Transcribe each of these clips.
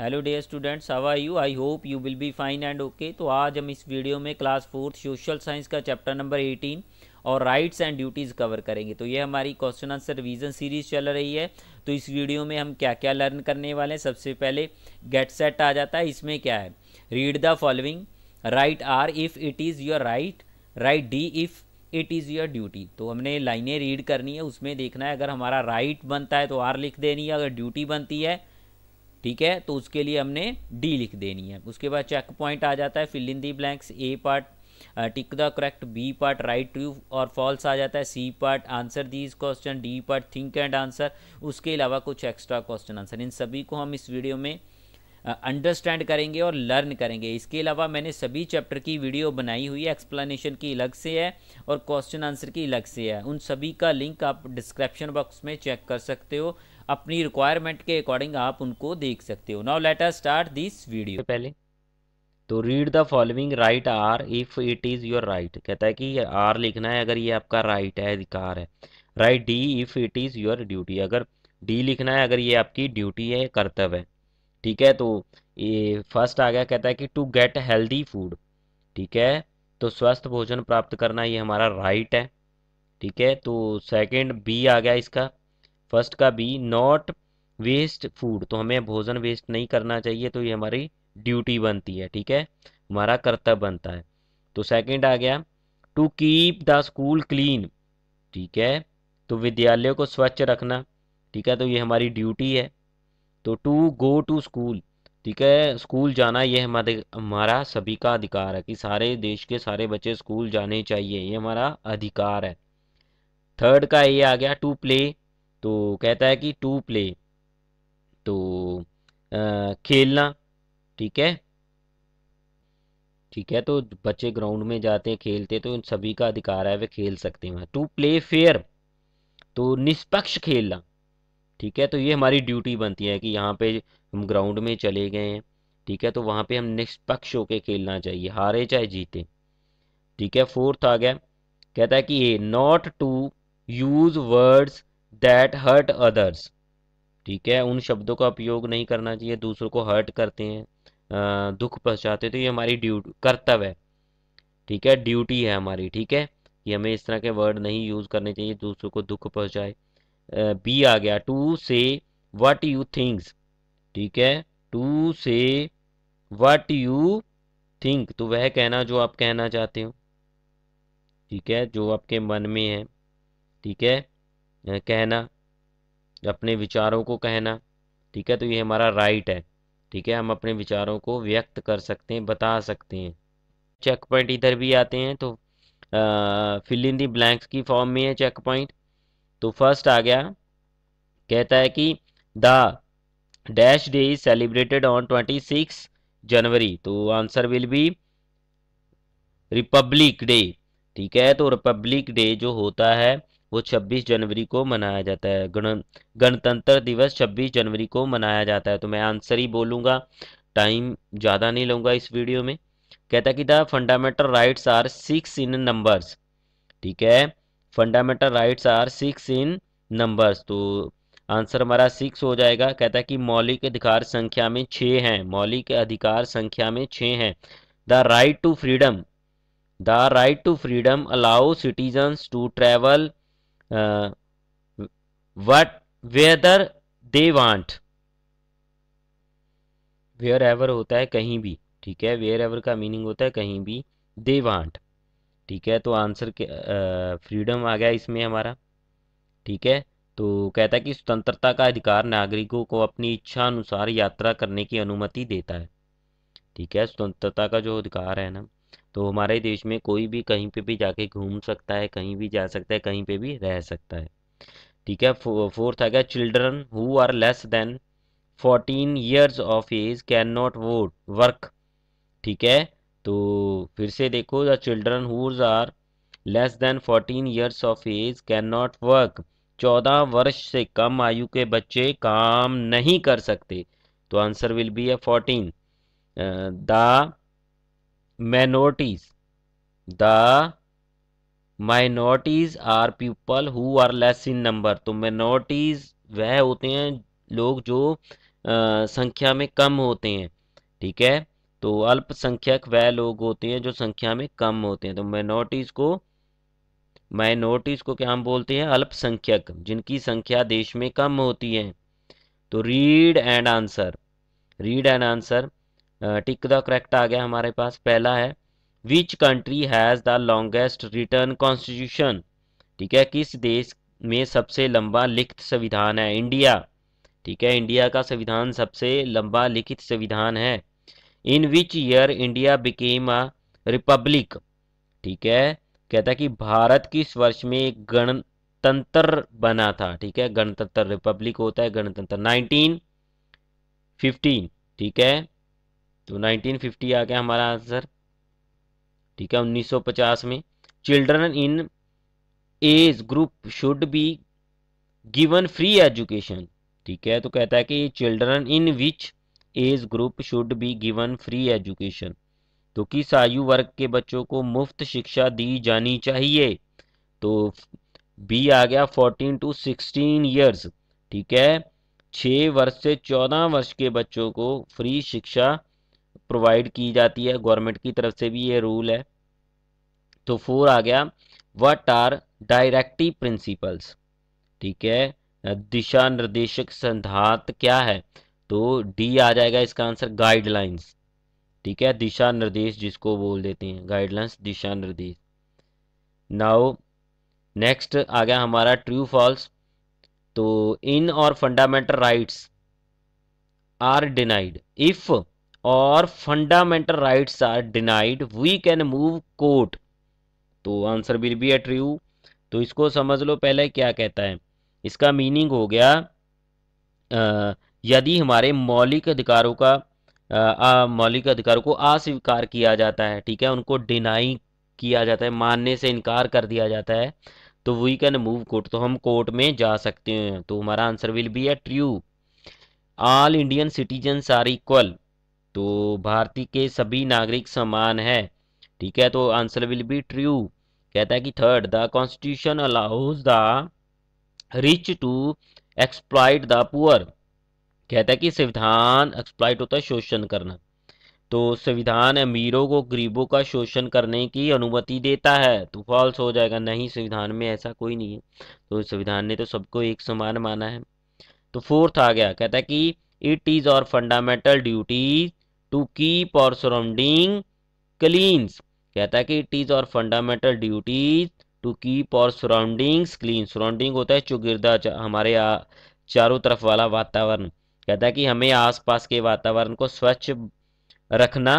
hello dear students how are you I hope you will be fine and okay तो आज हम इस video में क्लास फोर्थ सोशल साइंस का chapter number eighteen our rights and duties cover करेंगे तो ये हमारी क्वेश्चन आंसर रिवीजन सीरीज चल रही है तो इस वीडियो में हम क्या क्या लर्न करने वाले हैं सबसे पहले गेट सेट आ जाता है इसमें क्या है read the following write R if it is your right write D if it is your duty तो हमने लाइनें रीड करनी है उसमें देखना है अगर हमारा राइट बनता है तो आर लिख देनी है अगर ड्यूटी बनती है ठीक है तो उसके लिए हमने डी लिख देनी है उसके बाद चेक पॉइंट आ जाता है fill in the blanks A part tick the correct B part write true और फॉल्स आ जाता है C part answer these question D part think and answer उसके अलावा कुछ एक्स्ट्रा क्वेश्चन आंसर इन सभी को हम इस वीडियो में अंडरस्टैंड uh, करेंगे और लर्न करेंगे इसके अलावा मैंने सभी चैप्टर की वीडियो बनाई हुई है एक्सप्लेनेशन की अलग से है और क्वेश्चन आंसर की अलग से है उन सभी का लिंक आप डिस्क्रिप्शन बॉक्स में चेक कर सकते हो अपनी रिक्वायरमेंट के अकॉर्डिंग आप उनको देख सकते हो now let us start this video पहले तो read the following write R if it is your right कहता है कि आर लिखना है अगर ये आपका राइट right है अधिकार है write D if it is your duty अगर डी लिखना है अगर ये आपकी ड्यूटी है कर्तव्य है ठीक है तो ये फर्स्ट आ गया कहता है कि टू गेट हेल्दी फूड ठीक है तो स्वस्थ भोजन प्राप्त करना ये हमारा राइट right है ठीक है तो सेकंड बी आ गया इसका फर्स्ट का बी नॉट वेस्ट फूड तो हमें भोजन वेस्ट नहीं करना चाहिए तो ये हमारी ड्यूटी बनती है ठीक है हमारा कर्तव्य बनता है तो सेकंड आ गया to keep the school clean ठीक है तो विद्यालय को स्वच्छ रखना ठीक है तो ये हमारी ड्यूटी है तो टू गो टू स्कूल ठीक है स्कूल जाना ये हमारे हमारा सभी का अधिकार है कि सारे देश के सारे बच्चे स्कूल जाने चाहिए ये हमारा अधिकार है थर्ड का ये आ गया टू प्ले तो कहता है कि टू प्ले तो आ, खेलना ठीक है ठीक है तो बच्चे ग्राउंड में जाते हैं खेलते हैं तो उन सभी का अधिकार है वे खेल सकते हैं टू प्ले फेयर तो निष्पक्ष खेलना ठीक है तो ये हमारी ड्यूटी बनती है कि यहाँ पे हम ग्राउंड में चले गए हैं ठीक है तो वहाँ पे हम निष्पक्ष होके खेलना चाहिए हारे चाहे जीते ठीक है फोर्थ आ गया कहता है कि ये not to use words that hurt others ठीक है उन शब्दों का उपयोग नहीं करना चाहिए दूसरों को हर्ट करते हैं दुख पहुँचाते तो ये हमारी ड्यूटी कर्तव्य है ठीक है ड्यूटी है हमारी ठीक है ये हमें इस तरह के वर्ड नहीं यूज़ करने चाहिए दूसरों को दुख पहुँचाए बी आ गया टू से वट यू थिंक्स ठीक है टू से वट यू थिंक तो वह कहना जो आप कहना चाहते हो ठीक है जो आपके मन में है ठीक है कहना अपने विचारों को कहना ठीक है तो ये हमारा राइट है ठीक है हम अपने विचारों को व्यक्त कर सकते हैं बता सकते हैं चेक पॉइंट इधर भी आते हैं तो फिल इन दी ब्लैंक्स की फॉर्म में है चेक पॉइंट तो फर्स्ट आ गया कहता है कि the dash day is celebrated on twenty six January तो answer will be republic day ठीक है तो रिपब्लिक डे जो होता है वो 26 जनवरी को मनाया जाता है गण गणतंत्र दिवस 26 जनवरी को मनाया जाता है तो मैं आंसर ही बोलूँगा टाइम ज़्यादा नहीं लूँगा इस वीडियो में कहता कि the fundamental rights are six in numbers ठीक है fundamental rights are six in numbers तो आंसर हमारा सिक्स हो जाएगा कहता है कि मौलिक अधिकार संख्या में छः हैं मौलिक अधिकार संख्या में छः हैं the right to freedom the right to freedom allow citizens to travel uh, what whether they want wherever होता है कहीं भी ठीक है वेयर एवर का मीनिंग होता है कहीं भी दे वांट ठीक है तो आंसर फ्रीडम uh, आ गया इसमें हमारा ठीक है तो कहता है कि स्वतंत्रता का अधिकार नागरिकों को अपनी इच्छा अनुसार यात्रा करने की अनुमति देता है ठीक है स्वतंत्रता का जो अधिकार है ना तो हमारे देश में कोई भी कहीं पे भी जाके घूम सकता है कहीं भी जा सकता है कहीं पे भी रह सकता है ठीक है फोर्थ आ गया children who are less than fourteen years of age can not vote work ठीक है तो फिर से देखो the children whose are less than fourteen years of age can not work चौदह वर्ष से कम आयु के बच्चे काम नहीं कर सकते तो answer will be A fourteen the minorities the minorities are people who are less in number तो minorities वह होते हैं लोग जो आ, संख्या में कम होते हैं ठीक है तो अल्पसंख्यक वह लोग होते हैं जो संख्या में कम होते हैं तो minorities को minorities को क्या हम बोलते हैं अल्पसंख्यक जिनकी संख्या देश में कम होती है तो read and answer read and answer tick the correct आ गया हमारे पास पहला है which country has the longest written constitution ठीक है किस देश में सबसे लंबा लिखित संविधान है इंडिया ठीक है इंडिया का संविधान सबसे लंबा लिखित संविधान है in which year India became a republic ठीक है कहता है कि भारत किस वर्ष में एक गणतंत्र बना था ठीक है गणतंत्र रिपब्लिक होता है गणतंत्र नाइनटीन फिफ्टीन ठीक है तो 1950 आ गया हमारा आंसर ठीक है 1950 में children in age group should be given free education ठीक है तो कहता है कि children in which age group should be given free education तो किस आयु वर्ग के बच्चों को मुफ्त शिक्षा दी जानी चाहिए तो बी आ गया फोर्टीन टू सिक्सटीन ईयर्स ठीक है छः वर्ष से चौदह वर्ष के बच्चों को फ्री शिक्षा प्रोवाइड की जाती है गवर्नमेंट की तरफ से भी ये रूल है तो फोर आ गया वट आर डायरेक्टिव प्रिंसिपल्स ठीक है दिशा निर्देशक सिद्धांत क्या है तो डी आ जाएगा इसका आंसर गाइडलाइंस ठीक है दिशा निर्देश जिसको बोल देते हैं गाइडलाइंस दिशा निर्देश नाउ नेक्स्ट आ गया हमारा ट्रू फॉल्स तो in our fundamental rights are denied if our fundamental rights are denied we can move court तो answer will be at true तो इसको समझ लो पहले क्या कहता है इसका मीनिंग हो गया यदि हमारे मौलिक अधिकारों का मौलिक अधिकारों को अस्वीकार किया जाता है ठीक है उनको डिनाई किया जाता है मानने से इनकार कर दिया जाता है तो वी कैन मूव कोर्ट तो हम कोर्ट में जा सकते हैं तो हमारा answer will be A true all Indian citizens are equal तो भारतीय के सभी नागरिक समान है ठीक है तो आंसर विल बी ट्रू कहता है कि third the constitution allows the rich to exploit the poor कहता है कि संविधान एक्सप्लाइट होता है शोषण करना तो संविधान अमीरों को गरीबों का शोषण करने की अनुमति देता है तो फॉल्स हो जाएगा नहीं संविधान में ऐसा कोई नहीं है तो संविधान ने तो सबको एक समान माना है तो फोर्थ आ गया कहता है कि it is our fundamental duty to keep our surrounding cleans कहता है कि it is our fundamental duties to keep our surroundings clean surrounding होता है चुगिरदा हमारे चारों तरफ वाला वातावरण कहता है कि हमें आसपास के वातावरण को स्वच्छ रखना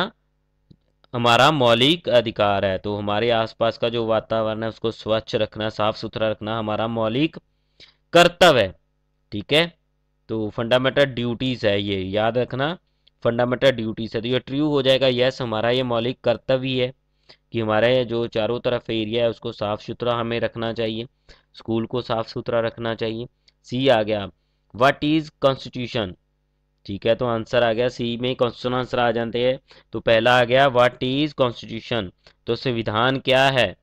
हमारा मौलिक अधिकार है तो हमारे आसपास का जो वातावरण है उसको स्वच्छ रखना साफ सुथरा रखना हमारा मौलिक कर्तव्य है ठीक है तो फंडामेंटल ड्यूटीज है ये याद रखना फंडामेंटल ड्यूटीज है तो ये ट्रू हो जाएगा यस हमारा ये मौलिक कर्तव्य है कि हमारे जो चारों तरफ एरिया है उसको साफ़ सुथरा हमें रखना चाहिए स्कूल को साफ़ सुथरा रखना चाहिए सी आ गया वट इज़ कॉन्स्टिट्यूशन ठीक है तो आंसर आ गया सी में क्वेश्चन आंसर आ जाते हैं तो पहला आ गया वट इज़ कॉन्स्टिट्यूशन तो संविधान क्या है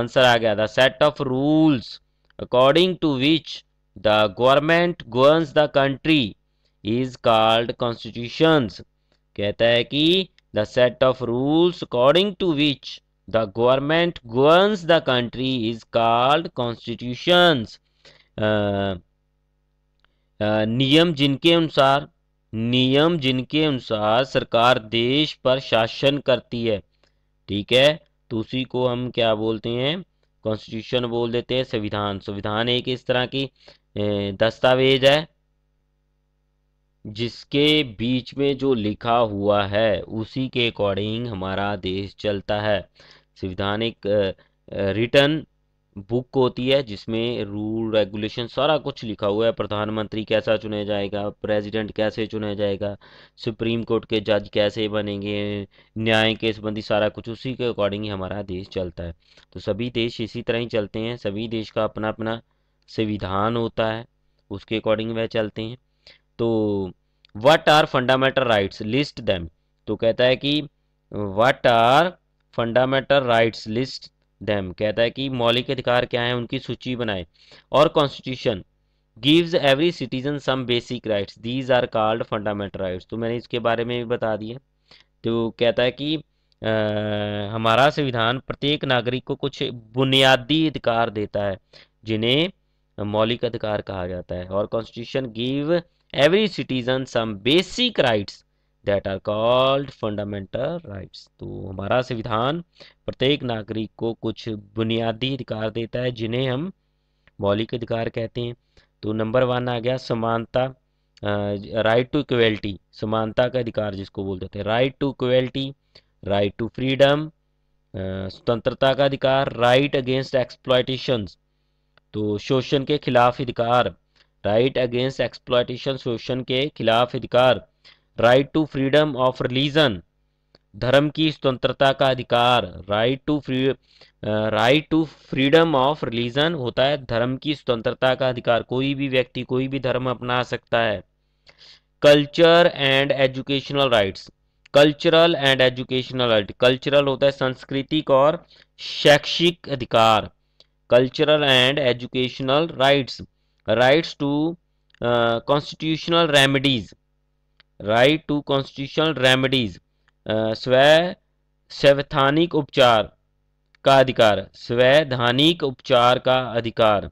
आंसर आ गया the set of rules according to which the government governs the country is called constitutions कहता है कि the set of rules according to which the government governs the country is called constitutions नियम जिनके अनुसार नियम जिनके अनुसार सरकार देश पर शासन करती है ठीक है तो उसी को हम क्या बोलते हैं कॉन्स्टिट्यूशन बोल देते हैं संविधान संविधान एक इस तरह की दस्तावेज है जिसके बीच में जो लिखा हुआ है उसी के अकॉर्डिंग हमारा देश चलता है संविधानिक रिटर्न बुक होती है जिसमें रूल रेगुलेशन सारा कुछ लिखा हुआ है प्रधानमंत्री कैसा चुने जाएगा प्रेसिडेंट कैसे चुने जाएगा सुप्रीम कोर्ट के जज कैसे बनेंगे न्याय के संबंधी सारा कुछ उसी के अकॉर्डिंग ही हमारा देश चलता है तो सभी देश इसी तरह ही चलते हैं सभी देश का अपना अपना संविधान होता है उसके अकॉर्डिंग वह चलते हैं तो what are fundamental rights list them तो कहता है कि what are fundamental rights list them कहता है कि मौलिक अधिकार क्या है उनकी सूची बनाए our constitution gives every citizen some basic rights these are called fundamental rights तो मैंने इसके बारे में भी बता दिया तो कहता है कि आ, हमारा संविधान प्रत्येक नागरिक को कुछ बुनियादी अधिकार देता है जिन्हें मौलिक अधिकार कहा जाता है our constitution give every citizen some basic rights that are called fundamental rights तो हमारा संविधान प्रत्येक नागरिक को कुछ बुनियादी अधिकार देता है जिन्हें हम मौलिक अधिकार कहते हैं तो नंबर वन आ गया समानता राइट टू इक्वेलिटी समानता का अधिकार जिसको बोलते देते हैं right to equality right to freedom स्वतंत्रता का अधिकार राइट अगेंस्ट एक्सप्लाइटेशन तो शोषण के खिलाफ अधिकार राइट अगेंस्ट एक्सप्लाइटेशन शोषण के खिलाफ अधिकार right to freedom of religion धर्म की स्वतंत्रता का अधिकार right to free right to freedom of religion होता है धर्म की स्वतंत्रता का अधिकार कोई भी व्यक्ति कोई भी धर्म अपना सकता है culture and educational rights cultural and educational right cultural होता है सांस्कृतिक और शैक्षिक अधिकार cultural and educational rights rights to constitutional remedies right to constitutional remedies स्व स्वैधानिक संवैधानिक उपचार का अधिकार स्वैधानिक उपचार का अधिकार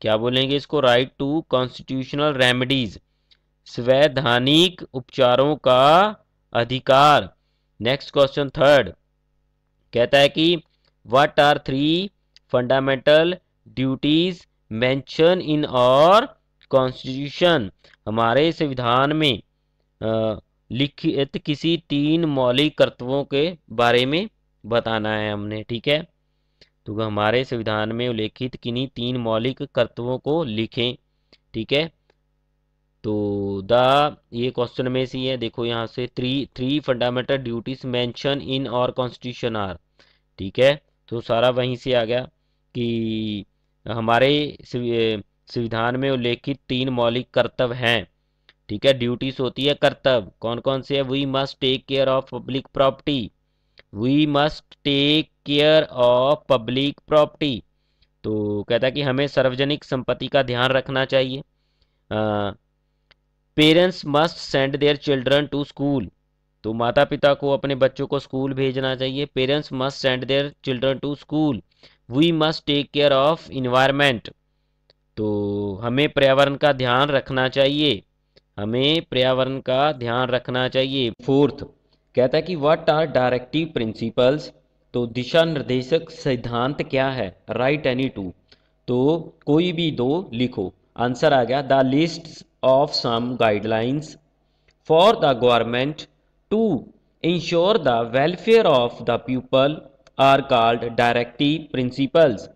क्या बोलेंगे इसको राइट टू कॉन्स्टिट्यूशनल रेमेडीज स्वैधानिक उपचारों का अधिकार नेक्स्ट क्वेश्चन थर्ड कहता है कि what are three fundamental duties mention in our constitution हमारे संविधान में लिखित किसी तीन मौलिक कर्तव्यों के बारे में बताना है हमने ठीक है तो हमारे संविधान में उल्लेखित किन्हीं तीन मौलिक कर्तव्यों को लिखें ठीक है तो द ये क्वेश्चन में से ही है देखो यहाँ से three three fundamental duties mention in our constitution are ठीक है तो सारा वहीं से आ गया कि हमारे संविधान में उल्लेखित तीन मौलिक कर्तव्य हैं ठीक है ड्यूटीज होती है कर्तव्य कौन कौन से है we must take care of public property we must take care of public property तो कहता है कि हमें सार्वजनिक संपत्ति का ध्यान रखना चाहिए parents must send their children to school तो माता पिता को अपने बच्चों को स्कूल भेजना चाहिए parents must send their children to school we must take care of environment तो हमें पर्यावरण का ध्यान रखना चाहिए हमें पर्यावरण का ध्यान रखना चाहिए फोर्थ कहता है कि व्हाट आर डायरेक्टिव प्रिंसिपल्स तो दिशा निर्देशक सिद्धांत क्या है राइट एनी टू तो कोई भी दो लिखो आंसर आ गया the list of some guidelines for the government to ensure the welfare of the people are called directive principles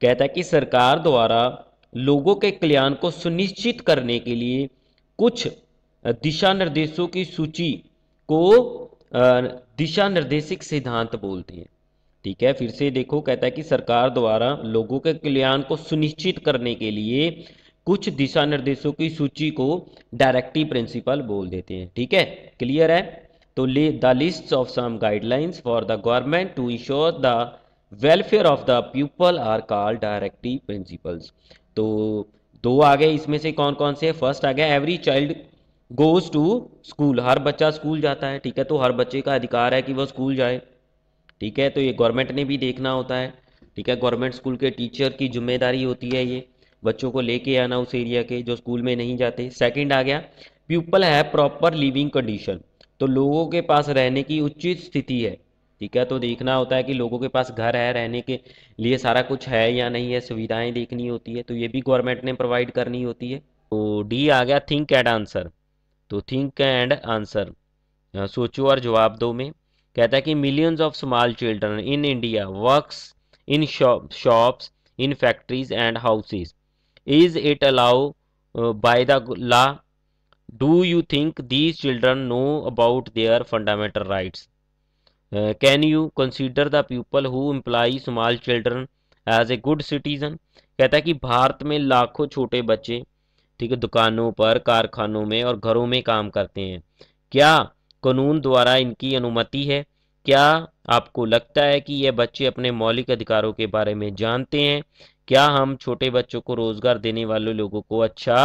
कहता है कि सरकार द्वारा लोगों के कल्याण को सुनिश्चित करने के लिए कुछ दिशा निर्देशों की सूची को दिशा निर्देशिक सिद्धांत बोलते हैं ठीक है फिर से देखो कहता है कि सरकार द्वारा लोगों के कल्याण को सुनिश्चित करने के लिए कुछ दिशा निर्देशों की सूची को डायरेक्टिव प्रिंसिपल बोल देते हैं ठीक है क्लियर है to the lists of some guidelines for the government to ensure the welfare of the pupil are called directive principles तो दो आ गए इसमें से कौन कौन से फर्स्ट आ गया every child goes to school हर बच्चा स्कूल जाता है ठीक है तो हर बच्चे का अधिकार है कि वह स्कूल जाए ठीक है तो ये गवर्नमेंट ने भी देखना होता है ठीक है गवर्नमेंट स्कूल के टीचर की जिम्मेदारी होती है ये बच्चों को लेके आना उस एरिया के जो स्कूल में नहीं जाते सेकेंड आ गया people have proper living condition तो लोगों के पास रहने की उचित स्थिति है ठीक है तो देखना होता है कि लोगों के पास घर है रहने के लिए सारा कुछ है या नहीं है सुविधाएं देखनी होती है तो ये भी गवर्नमेंट ने प्रोवाइड करनी होती है तो डी आ गया थिंक एंड आंसर तो थिंक एंड आंसर सोचो और जवाब दो में कहता है कि millions of small children in India works in shops in factories and houses is it allow by the law do you think these children know about their fundamental rights uh, can you consider the people who employ small children as a good citizen कहता है कि भारत में लाखों छोटे बच्चे ठीक है दुकानों पर कारखानों में और घरों में काम करते हैं क्या कानून द्वारा इनकी अनुमति है क्या आपको लगता है कि ये बच्चे अपने मौलिक अधिकारों के बारे में जानते हैं क्या हम छोटे बच्चों को रोजगार देने वाले लोगों को अच्छा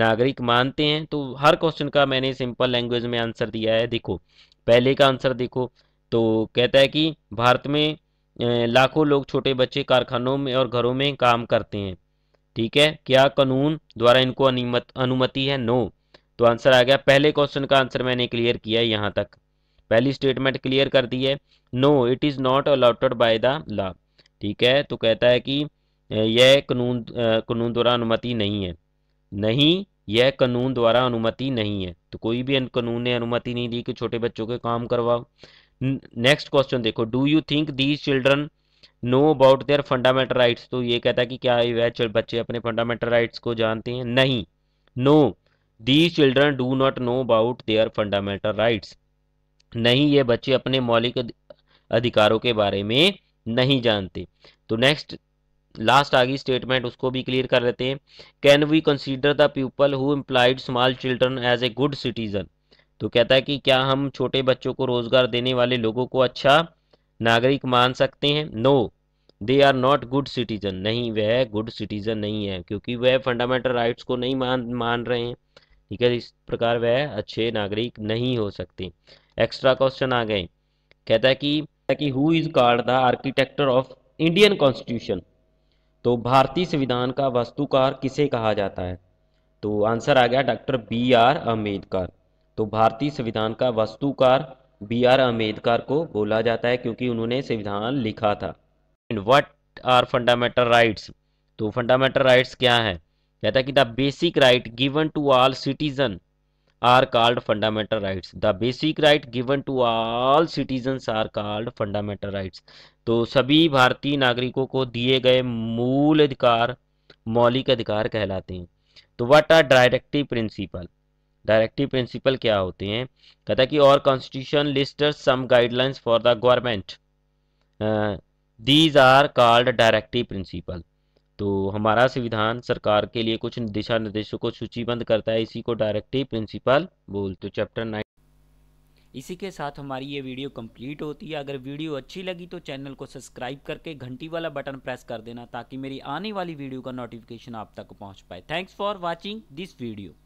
नागरिक मानते हैं तो हर क्वेश्चन का मैंने सिंपल लैंग्वेज में आंसर दिया है देखो पहले का आंसर देखो तो कहता है कि भारत में लाखों लोग छोटे बच्चे कारखानों में और घरों में काम करते हैं ठीक है क्या कानून द्वारा इनको अनुमति है नो तो आंसर आ गया पहले क्वेश्चन का आंसर मैंने क्लियर किया है यहाँ तक पहली स्टेटमेंट क्लियर कर दी है no it is not allowed by the law ठीक है तो कहता है कि यह कानून कानून द्वारा अनुमति नहीं है नहीं यह कानून द्वारा अनुमति नहीं है तो कोई भी कानून ने अनुमति नहीं दी कि छोटे बच्चों के काम करवाओ नेक्स्ट क्वेश्चन देखो do you think these children know about their fundamental rights तो ये कहता है कि क्या वह बच्चे अपने फंडामेंटल राइट्स को जानते हैं नहीं no these children do not know about their fundamental rights नहीं ये बच्चे अपने मौलिक अधिकारों के बारे में नहीं जानते तो नेक्स्ट लास्ट आ गई स्टेटमेंट उसको भी क्लियर कर लेते हैं can we consider the people who employed small children as a good citizen तो कहता है कि क्या हम छोटे बच्चों को रोजगार देने वाले लोगों को अच्छा नागरिक मान सकते हैं no they are not good citizen नहीं वह गुड सिटीजन नहीं है क्योंकि वह फंडामेंटल राइट्स को नहीं मान मान रहे हैं ठीक है इस प्रकार वह अच्छे नागरिक नहीं हो सकते एक्स्ट्रा क्वेश्चन आ गए कहता है कि who is called the architect of Indian constitution तो भारतीय संविधान का वस्तुकार किसे कहा जाता है तो आंसर आ गया डॉक्टर बी आर अम्बेडकर तो भारतीय संविधान का वस्तुकार बी आर अम्बेडकर को बोला जाता है क्योंकि उन्होंने संविधान लिखा था वट आर फंडामेंटल राइट्स तो फंडामेंटल राइट्स क्या है कहता है कि the basic right given to all citizen are called fundamental rights the basic right given to all citizens are called fundamental rights तो सभी भारतीय नागरिकों को दिए गए मूल अधिकार मौलिक अधिकार कहलाते हैं तो what are directive principle directive principle क्या होते हैं कहता कि और constitution list some guidelines for the government these are called directive principle तो हमारा संविधान सरकार के लिए कुछ दिशा निर्देशों को सूचीबद्ध करता है इसी को डायरेक्टिव प्रिंसिपल बोलते तो चैप्टर नाइन इसी के साथ हमारी ये वीडियो कंप्लीट होती है अगर वीडियो अच्छी लगी तो चैनल को सब्सक्राइब करके घंटी वाला बटन प्रेस कर देना ताकि मेरी आने वाली वीडियो का नोटिफिकेशन आप तक पहुंच पाए thanks for watching this video